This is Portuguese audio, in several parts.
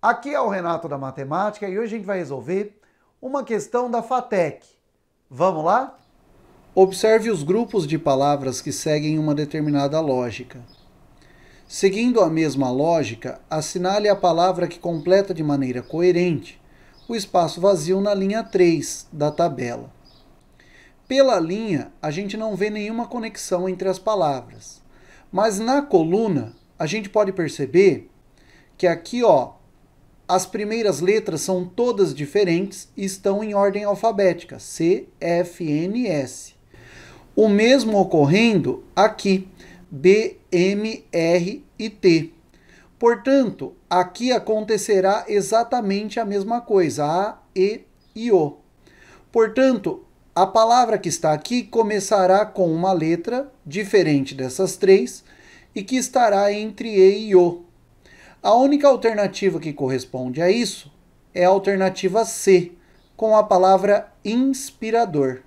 Aqui é o Renato da Matemática e hoje a gente vai resolver uma questão da FATEC. Vamos lá? Observe os grupos de palavras que seguem uma determinada lógica. Seguindo a mesma lógica, assinale a palavra que completa de maneira coerente o espaço vazio na linha 3 da tabela. Pela linha, a gente não vê nenhuma conexão entre as palavras. Mas na coluna, a gente pode perceber que aqui, ó, as primeiras letras são todas diferentes e estão em ordem alfabética, C, F, N, S. O mesmo ocorrendo aqui, B, M, R e T. Portanto, aqui acontecerá exatamente a mesma coisa, A, E e O. Portanto, a palavra que está aqui começará com uma letra diferente dessas três e que estará entre E e O. A única alternativa que corresponde a isso é a alternativa C, com a palavra inspirador.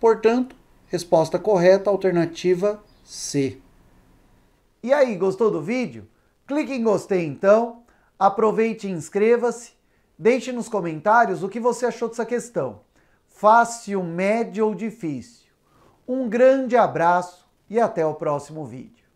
Portanto, resposta correta, alternativa C. E aí, gostou do vídeo? Clique em gostei então, aproveite e inscreva-se, deixe nos comentários o que você achou dessa questão. Fácil, médio ou difícil? Um grande abraço e até o próximo vídeo.